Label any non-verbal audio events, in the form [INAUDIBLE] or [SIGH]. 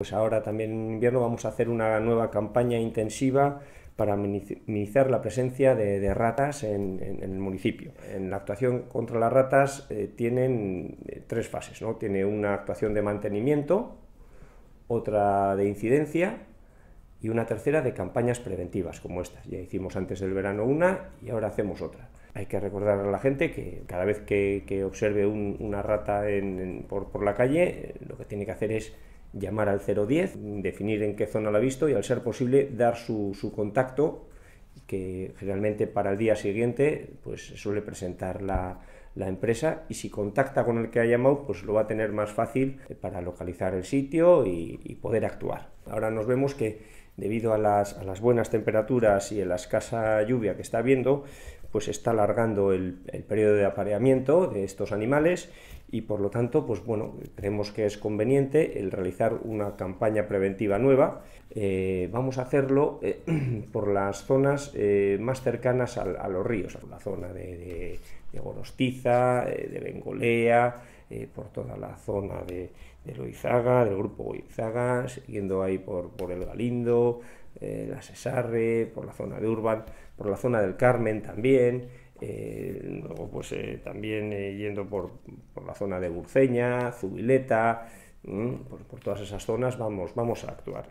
Pues ahora también en invierno vamos a hacer una nueva campaña intensiva para minimizar la presencia de, ratas en, el municipio. En la actuación contra las ratas eh, tienen eh, tres fases, ¿no? Tiene una actuación de mantenimiento, otra de incidencia y una tercera de campañas preventivas como estas. Ya hicimos antes del verano una y ahora hacemos otra. Hay que recordar a la gente que cada vez que, observe una rata por la calle, lo que tiene que hacer es llamar al 010, definir en qué zona la ha visto y al ser posible dar su, su contacto, que generalmente para el día siguiente pues suele presentar la, empresa y si contacta con el que ha llamado, pues lo va a tener más fácil para localizar el sitio y, poder actuar. Ahora nos vemos que debido a las, a las buenas temperaturas y a la escasa lluvia que está habiendo, pues está alargando el, periodo de apareamiento de estos animales y por lo tanto, pues bueno, creemos que es conveniente el realizar una campaña preventiva nueva. Eh, vamos a hacerlo eh, [CLEARS THROAT] por las zonas eh, más cercanas a, los ríos, la zona de, Gorostiza, de Bengolea, por toda la zona de, de del grupo Oizaga, siguiendo ahí por, por el Galindo, eh, la Cesarre, por la zona de Urban, por la zona del Carmen también, eh, luego pues eh, también yendo por, la zona de Burceña, Zubileta, mm, por, por todas esas zonas vamos, vamos a actuar.